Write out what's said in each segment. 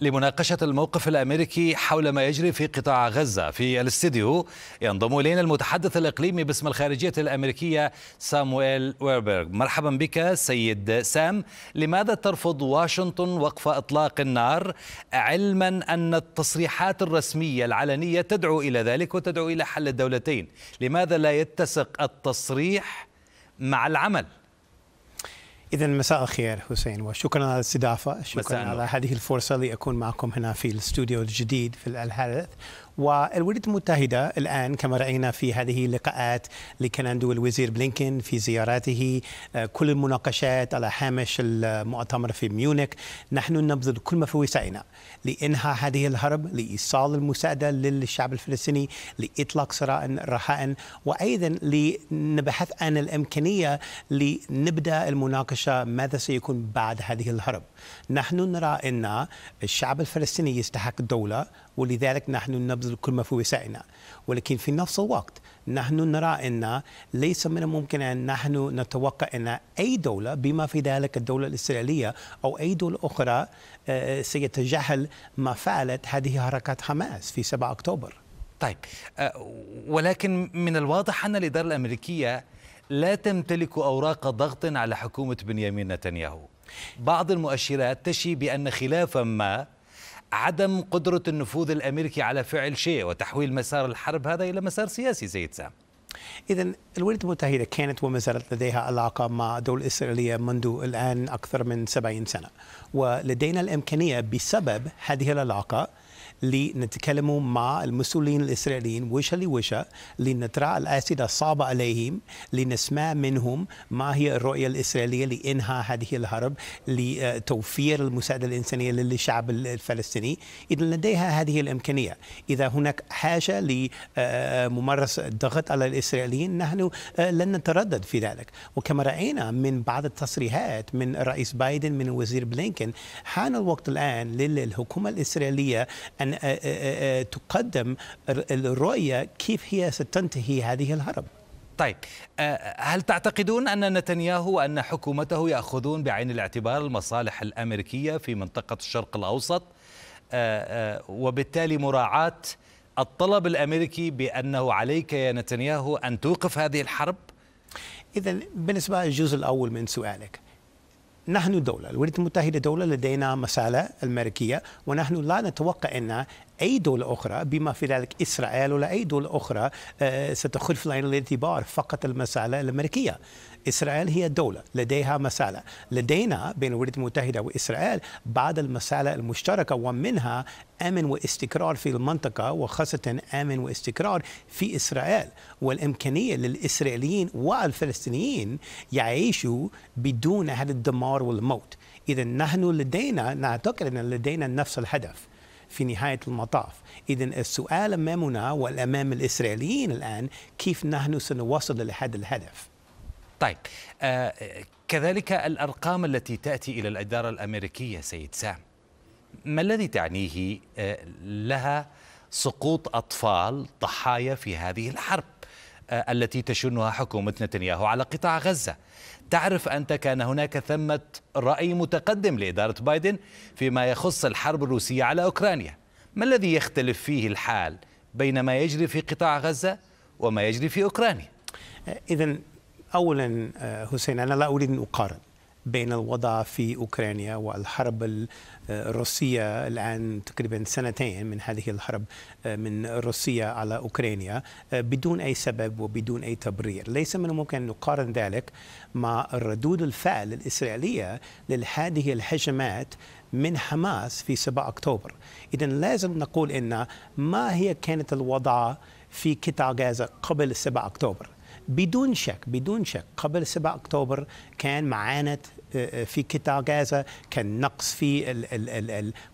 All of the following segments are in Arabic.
لمناقشة الموقف الأمريكي حول ما يجري في قطاع غزة في الاستديو ينضم إلينا المتحدث الإقليمي باسم الخارجية الأمريكية سامويل ويربرغ مرحبا بك سيد سام لماذا ترفض واشنطن وقف إطلاق النار علما أن التصريحات الرسمية العلنية تدعو إلى ذلك وتدعو إلى حل الدولتين لماذا لا يتسق التصريح مع العمل إذا مساء الخير حسين وشكرا على الاستضافة شكرا على هذه الفرصة لأكون معكم هنا في الاستوديو الجديد في الحدث والولايات المتحدة الآن كما رأينا في هذه اللقاءات اللي كان عنده الوزير بلينكين في زيارته آه، كل المناقشات على هامش المؤتمر في ميونخ نحن نبذل كل ما في وسعنا لإنهاء هذه الحرب لإيصال المساعدة للشعب الفلسطيني لإطلاق سراء الرهائن وأيضا لنبحث عن الإمكانية لنبدأ المناقشة ماذا سيكون بعد هذه الحرب نحن نرى أن الشعب الفلسطيني يستحق الدولة ولذلك نحن نبذل نبذل كل ما في وسعنا ولكن في نفس الوقت نحن نرى أن ليس من الممكن أن نحن نتوقع أن أي دولة بما في ذلك الدولة الإسرائيلية أو أي دولة أخرى آه، سيتجاهل ما فعلت هذه حركات حماس في 7 أكتوبر طيب آه، ولكن من الواضح أن الإدارة الأمريكية لا تمتلك أوراق ضغط على حكومة بنيامين نتنياهو بعض المؤشرات تشي بأن خلافا ما عدم قدرة النفوذ الأمريكي على فعل شيء وتحويل مسار الحرب هذا إلى مسار سياسي سيد سام إذا الولايات المتحدة كانت وما زالت لديها علاقة مع الدولة الإسرائيلية منذ الآن أكثر من 70 سنة ولدينا الإمكانية بسبب هذه العلاقة لنتكلم مع المسؤولين الإسرائيليين وشة لوجه لنتراءى الأسئلة الصعبة عليهم لنسمع منهم ما هي الرؤية الإسرائيلية لإنهاء هذه الحرب لتوفير المساعدة الإنسانية للشعب الفلسطيني إذا لديها هذه الإمكانية إذا هناك حاجة لممارسة الضغط على الإسرائيليين نحن آه، لن نتردد في ذلك وكما رأينا من بعض التصريحات من الرئيس بايدن من الوزير بلينكن حان الوقت الآن للحكومة الإسرائيلية أن أن آه، آه، آه، تقدم الرؤية كيف هي ستنتهي هذه الهرب طيب هل تعتقدون أن نتنياهو وأن حكومته يأخذون بعين الاعتبار المصالح الأمريكية في منطقة الشرق الأوسط وبالتالي مراعاة الطلب الأمريكي بأنه عليك يا نتنياهو أن توقف هذه الحرب؟ إذا بالنسبة للجزء الأول من سؤالك نحن دولة الولايات المتحدة دولة لدينا مسألة أمريكية ونحن لا نتوقع أن أي دولة أخرى بما في ذلك إسرائيل ولا أي دولة أخرى آه، ستدخل في العين الاعتبار فقط المسألة الأمريكية إسرائيل هي دولة لديها مسألة لدينا بين الولايات المتحدة وإسرائيل بعض المسألة المشتركة ومنها أمن واستقرار في المنطقة وخاصة أمن واستقرار في إسرائيل والإمكانية للإسرائيليين والفلسطينيين يعيشوا بدون هذا الدمار والموت إذا نحن لدينا نعتقد أن لدينا نفس الهدف في نهاية المطاف إذا السؤال أمامنا والأمام الإسرائيليين الآن كيف نحن سنوصل لهذا الهدف طيب آه كذلك الأرقام التي تأتي إلى الإدارة الأمريكية سيد سام ما الذي تعنيه آه لها سقوط أطفال ضحايا في هذه الحرب التي تشنها حكومة نتنياهو على قطاع غزة تعرف أنت كان هناك ثمة رأي متقدم لإدارة بايدن فيما يخص الحرب الروسية على أوكرانيا ما الذي يختلف فيه الحال بين ما يجري في قطاع غزة وما يجري في أوكرانيا إذا أولا آه، حسين أنا لا أريد أن أقارن بين الوضع في أوكرانيا والحرب آه، الروسية الآن تقريبا سنتين من هذه الحرب آه، من روسيا على أوكرانيا آه، بدون أي سبب وبدون أي تبرير ليس من الممكن أن نقارن ذلك مع ردود الفعل الإسرائيلية لهذه الهجمات من حماس في 7 أكتوبر إذا لازم نقول أن ما هي كانت الوضع في قطاع غزة قبل 7 أكتوبر بدون شك بدون شك قبل 7 أكتوبر كان معاناة آه، آه، في قطاع غزة كان نقص في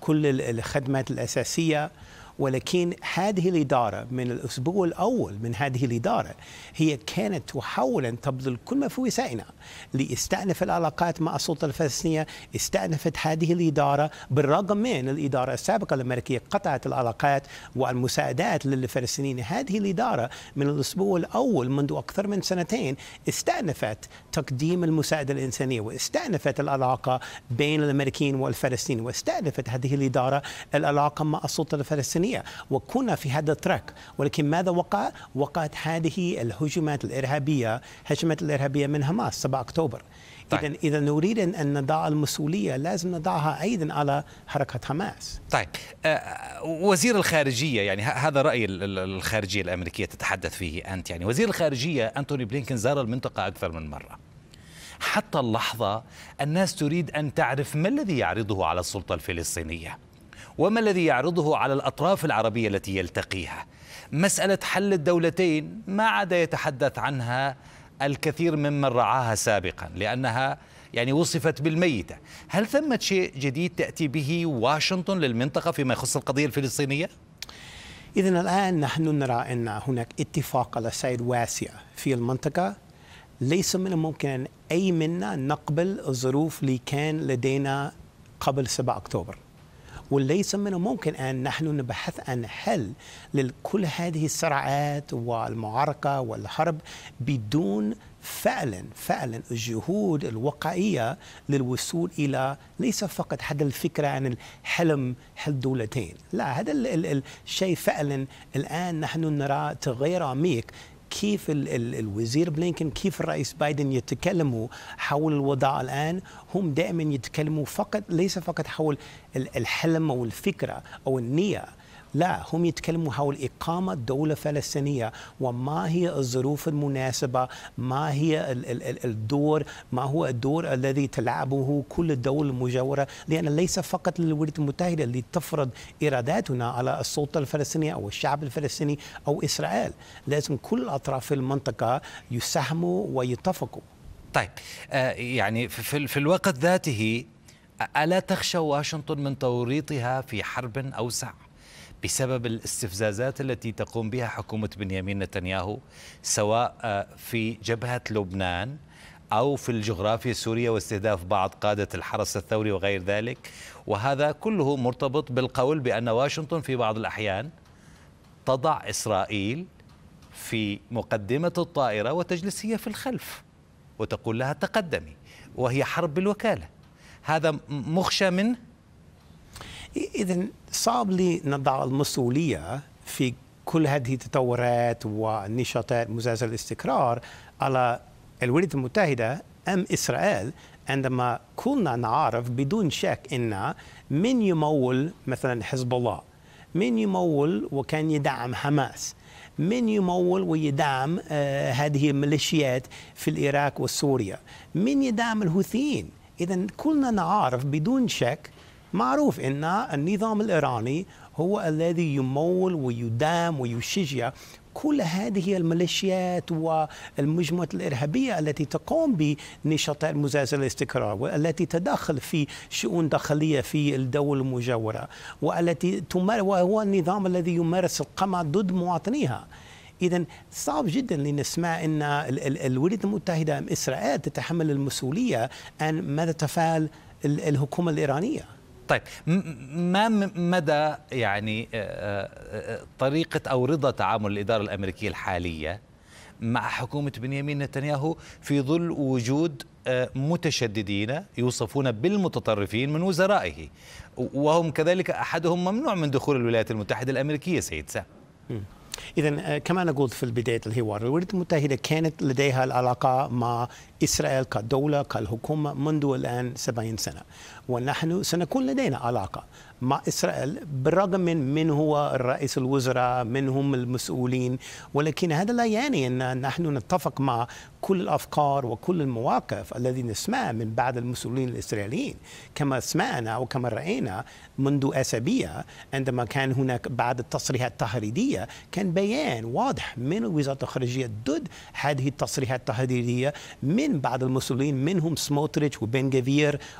كل الخدمات الأساسية ولكن هذه الإدارة من الأسبوع الأول من هذه الإدارة هي كانت تحاول أن تبذل كل ما في وسائنا لاستأنف العلاقات مع السلطة الفلسطينية استأنفت هذه الإدارة بالرغم من الإدارة السابقة الأمريكية قطعت العلاقات والمساعدات للفلسطينيين هذه الإدارة من الأسبوع الأول منذ أكثر من سنتين استأنفت تقديم المساعدة الإنسانية واستأنفت العلاقة بين الأمريكيين والفلسطينيين واستأنفت هذه الإدارة العلاقة مع السلطة الفلسطينية الإسلامية وكنا في هذا التراك ولكن ماذا وقع؟ وقعت هذه الهجمات الإرهابية هجمات الإرهابية من حماس 7 أكتوبر طيب. إذا إذا نريد أن نضع المسؤولية لازم نضعها أيضا على حركة حماس طيب آه، وزير الخارجية يعني هذا رأي الخارجية الأمريكية تتحدث فيه أنت يعني وزير الخارجية أنتوني بلينكن زار المنطقة أكثر من مرة حتى اللحظة الناس تريد أن تعرف ما الذي يعرضه على السلطة الفلسطينية وما الذي يعرضه على الأطراف العربية التي يلتقيها مسألة حل الدولتين ما عاد يتحدث عنها الكثير ممن رعاها سابقا لأنها يعني وصفت بالميتة هل ثمة شيء جديد تأتي به واشنطن للمنطقة فيما يخص القضية الفلسطينية؟ إذا الآن نحن نرى أن هناك اتفاق على صعيد واسع في المنطقة ليس من الممكن ان أي منا نقبل الظروف اللي كان لدينا قبل 7 أكتوبر وليس من الممكن أن نحن نبحث عن حل لكل هذه الصراعات والمعركة والحرب بدون فعلا فعلا الجهود الواقعية للوصول إلى ليس فقط حد الفكرة عن الحلم حل دولتين لا هذا الشيء فعلا الآن نحن نرى تغير عميق كيف الـ الـ الوزير بلينكن كيف الرئيس بايدن يتكلموا حول الوضع الآن هم دائما يتكلموا فقط ليس فقط حول الحلم أو الفكرة أو النية لا هم يتكلموا حول إقامة دولة فلسطينية وما هي الظروف المناسبة ما هي الدور ما هو الدور الذي تلعبه كل الدول المجاورة لأن ليس فقط للولايات المتحدة التي تفرض إراداتنا على السلطة الفلسطينية أو الشعب الفلسطيني أو إسرائيل لازم كل أطراف المنطقة يساهموا ويتفقوا طيب آه يعني في, في الوقت ذاته ألا تخشى واشنطن من توريطها في حرب أوسع؟ بسبب الاستفزازات التي تقوم بها حكومة بنيامين نتنياهو سواء آه، في جبهة لبنان أو في الجغرافيا السورية واستهداف بعض قادة الحرس الثوري وغير ذلك وهذا كله مرتبط بالقول بأن واشنطن في بعض الأحيان تضع إسرائيل في مقدمة الطائرة وتجلس هي في الخلف وتقول لها تقدمي وهي حرب بالوكالة هذا مخشى منه إذا صعب لي نضع المسؤولية في كل هذه التطورات والنشاطات مزاز الاستقرار على الولايات المتحدة أم إسرائيل عندما كنا نعرف بدون شك أن من يمول مثلا حزب الله من يمول وكان يدعم حماس من يمول ويدعم آه هذه الميليشيات في العراق وسوريا من يدعم الهوثيين إذا كلنا نعرف بدون شك معروف ان النظام الايراني هو الذي يمول ويدام ويشجع كل هذه الميليشيات والمجموعات الارهابيه التي تقوم بنشاطات مزازه الاستقرار والتي تدخل في شؤون داخليه في الدول المجاوره والتي تمار وهو النظام الذي يمارس القمع ضد مواطنيها اذا صعب جدا لنسمع ان الولايات المتحده ام اسرائيل تتحمل المسؤوليه عن ماذا تفعل الحكومه الايرانيه طيب ما مدى يعني آه، آه، آه، طريقة أو رضا تعامل الإدارة الأمريكية الحالية مع حكومة بنيامين نتنياهو في ظل وجود متشددين يوصفون بالمتطرفين من وزرائه وهم كذلك أحدهم ممنوع من دخول الولايات المتحدة الأمريكية سيد سام إذا آه، كما نقول في بداية الحوار الولايات المتحدة كانت لديها العلاقة مع إسرائيل كدولة كالحكومة منذ الآن 70 سنة ونحن سنكون لدينا علاقة مع إسرائيل بالرغم من من هو الرئيس الوزراء من هم المسؤولين ولكن هذا لا يعني أن نحن نتفق مع كل الأفكار وكل المواقف الذي نسمعها من بعض المسؤولين الإسرائيليين كما سمعنا وكما رأينا منذ أسابيع عندما كان هناك بعض التصريحات التهريدية كان بيان واضح من وزارة الخارجية ضد هذه التصريحات التهريدية من بعض المسؤولين منهم سموتريتش وبن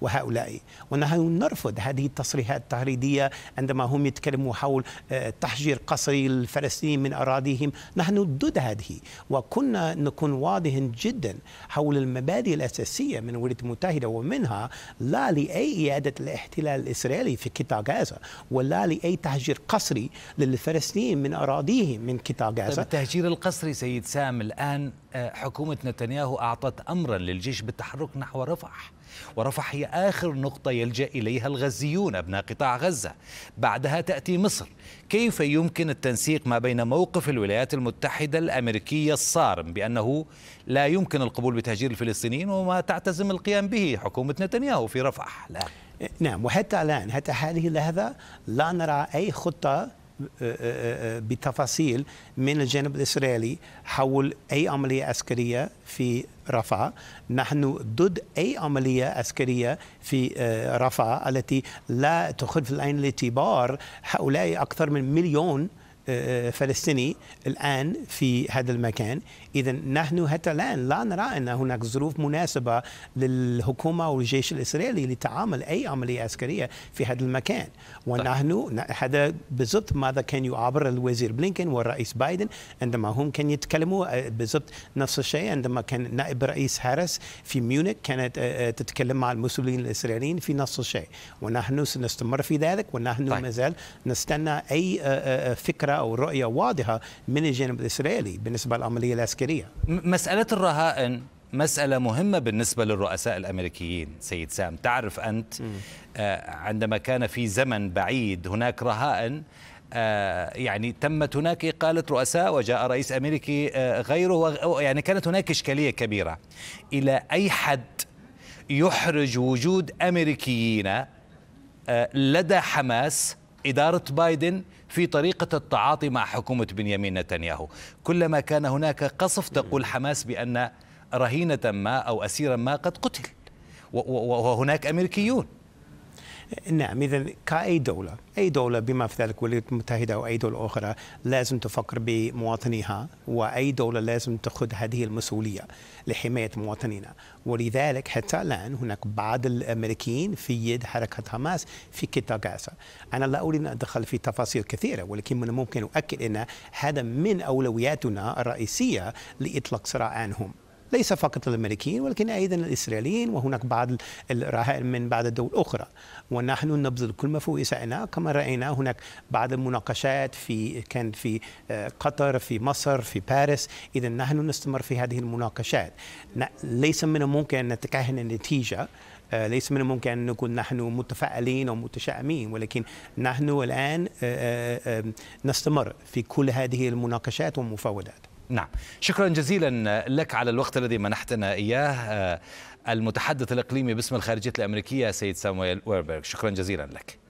وهؤلاء ونحن نرفض هذه التصريحات التهريدية عندما هم يتكلموا حول آه، تحجير قصري الفلسطينيين من أراضيهم نحن ضد هذه وكنا نكون واضحين جدا حول المبادئ الأساسية من الولايات المتحدة ومنها لا لأي إعادة الاحتلال الإسرائيلي في قطاع غزة ولا لأي تهجير قصري للفلسطينيين من أراضيهم من قطاع طيب، غزة التهجير القصري سيد سام الآن آه، حكومة نتنياهو أعطت أمرا للجيش بالتحرك نحو رفح ورفح هي آخر نقطة يلجأ إليها الغزيون أبناء قطاع غزة بعدها تأتي مصر كيف يمكن التنسيق ما بين موقف الولايات المتحدة الأمريكية الصارم بأنه لا يمكن القبول بتهجير الفلسطينيين وما تعتزم القيام به حكومة نتنياهو في رفح لا نعم وحتى الآن حتى هذه اللحظة لا نرى أي خطة آه، آه، آه، بتفاصيل من الجانب الإسرائيلي حول أي عملية عسكرية في رفح نحن ضد أي عملية عسكرية في رفح التي لا تخذ في العين الاعتبار هؤلاء أكثر من مليون فلسطيني الآن في هذا المكان إذا نحن حتى الآن لا نرى أن هناك ظروف مناسبة للحكومة والجيش الإسرائيلي لتعامل أي عملية عسكرية في هذا المكان طيب. ونحن هذا بالضبط ماذا كان يعبر الوزير بلينكن والرئيس بايدن عندما هم كان يتكلموا آه، بالضبط نفس الشيء عندما كان نائب رئيس هارس في ميونيك كانت آه، آه، تتكلم مع المسؤولين الإسرائيليين في نفس الشيء ونحن سنستمر في ذلك ونحن طيب. ما زال نستنى أي فكرة الإشارة أو رؤيه واضحة من الجانب الإسرائيلي بالنسبة للعملية العسكرية مسألة الرهائن مسألة مهمة بالنسبة للرؤساء الأمريكيين سيد سام تعرف أنت آه، عندما كان في زمن بعيد هناك رهائن آه، يعني تمت هناك إقالة رؤساء وجاء رئيس أمريكي آه، غيره يعني كانت هناك إشكالية كبيرة إلى أي حد يحرج وجود أمريكيين لدى حماس إدارة بايدن في طريقة التعاطي مع حكومة بنيامين نتنياهو كلما كان هناك قصف تقول حماس بأن رهينة ما أو أسيرا ما قد قتل وهناك أمريكيون نعم إذا كأي دولة أي دولة بما في ذلك الولايات المتحدة أو أي دولة أخرى لازم تفكر بمواطنيها وأي دولة لازم تأخذ هذه المسؤولية لحماية مواطنينا ولذلك حتى الآن هناك بعض الأمريكيين في يد حركة حماس في قطاع غزة أنا لا أريد أن أدخل في تفاصيل كثيرة ولكن من الممكن أؤكد أن هذا من أولوياتنا الرئيسية لإطلاق صراع عنهم ليس فقط الأمريكيين ولكن أيضا الإسرائيليين وهناك بعض الرهائن من بعض الدول الأخرى ونحن نبذل كل ما في وسعنا كما رأينا هناك بعض المناقشات في كان في آه، قطر في مصر في باريس إذا نحن نستمر في هذه المناقشات ليس من الممكن أن نتكهن النتيجة آه، ليس من الممكن أن نكون نحن متفائلين أو متشائمين ولكن نحن الآن آه، نستمر في كل هذه المناقشات والمفاوضات نعم شكرا جزيلا لك على الوقت الذي منحتنا إياه آه، المتحدث الإقليمي باسم الخارجية الأمريكية سيد سامويل ويربرغ شكرا جزيلا لك